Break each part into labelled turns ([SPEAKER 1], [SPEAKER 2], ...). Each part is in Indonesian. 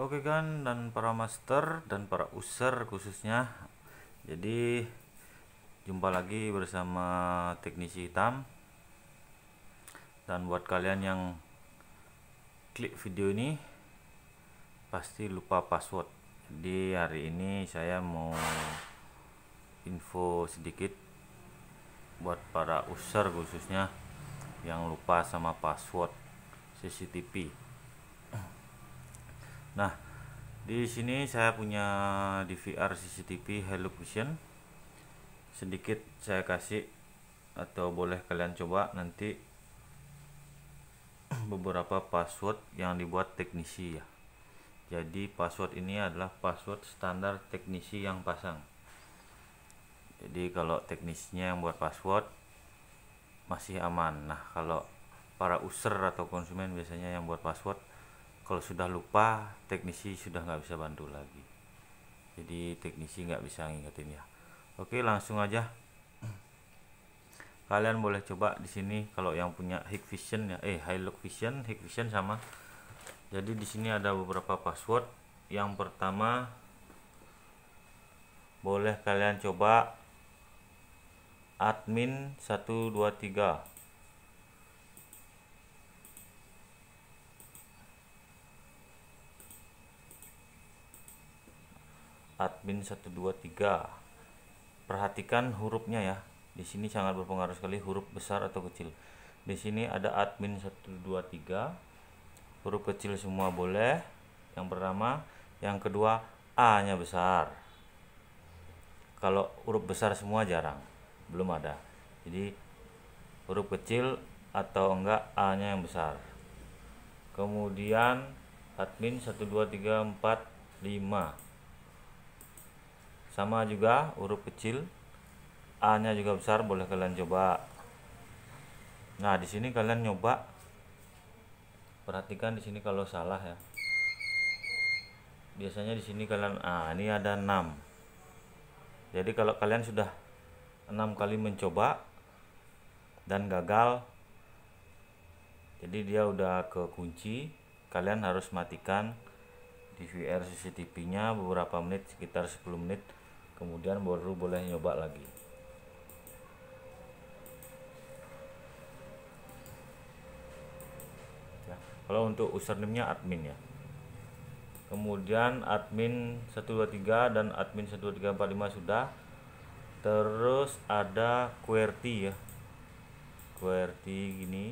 [SPEAKER 1] Oke kan dan para master dan para user khususnya jadi jumpa lagi bersama teknisi hitam dan buat kalian yang klik video ini pasti lupa password di hari ini saya mau info sedikit buat para user khususnya yang lupa sama password CCTV Nah, di sini saya punya DVR CCTV Vision Sedikit saya kasih atau boleh kalian coba nanti beberapa password yang dibuat teknisi ya. Jadi password ini adalah password standar teknisi yang pasang. Jadi kalau teknisnya yang buat password masih aman. Nah, kalau para user atau konsumen biasanya yang buat password kalau sudah lupa teknisi sudah nggak bisa bantu lagi jadi teknisi nggak bisa ngingetin ya oke langsung aja kalian boleh coba di sini kalau yang punya High Vision ya eh High Look Vision Vision sama jadi di sini ada beberapa password yang pertama boleh kalian coba admin 123 admin 123 perhatikan hurufnya ya di sini sangat berpengaruh sekali huruf besar atau kecil di sini ada admin 123 huruf kecil semua boleh yang pertama yang kedua A nya besar kalau huruf besar semua jarang belum ada jadi huruf kecil atau enggak A nya yang besar kemudian admin 12345 sama juga huruf kecil A nya juga besar boleh kalian coba nah di sini kalian nyoba perhatikan di sini kalau salah ya biasanya di sini kalian ah ini ada 6 jadi kalau kalian sudah enam kali mencoba dan gagal jadi dia udah ke kunci kalian harus matikan DVR CCTV nya beberapa menit sekitar 10 menit kemudian baru boleh nyoba lagi ya, kalau untuk username-nya admin ya kemudian admin 123 dan admin 12345 sudah terus ada QWERTY ya QWERTY gini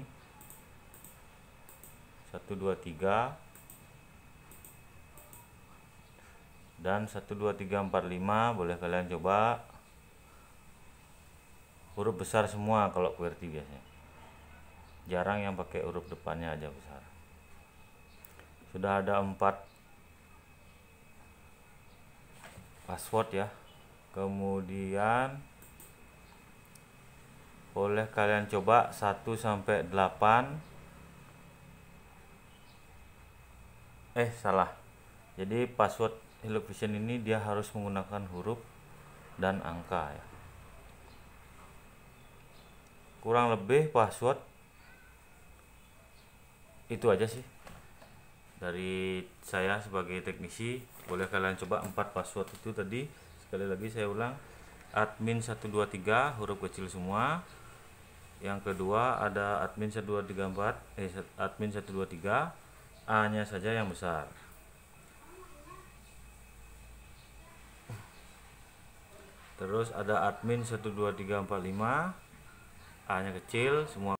[SPEAKER 1] 123 dan 1 2 3 4 5 boleh kalian coba huruf besar semua kalau QWERTY biasanya jarang yang pakai huruf depannya aja besar sudah ada 4 password ya kemudian boleh kalian coba 1 sampai 8 eh salah jadi password Elocution ini dia harus menggunakan huruf dan angka ya. Kurang lebih password itu aja sih. Dari saya sebagai teknisi, boleh kalian coba empat password itu tadi. Sekali lagi saya ulang admin 123 huruf kecil semua. Yang kedua ada admin 1234 eh admin 123 A-nya saja yang besar. terus ada admin 12345 A nya kecil semua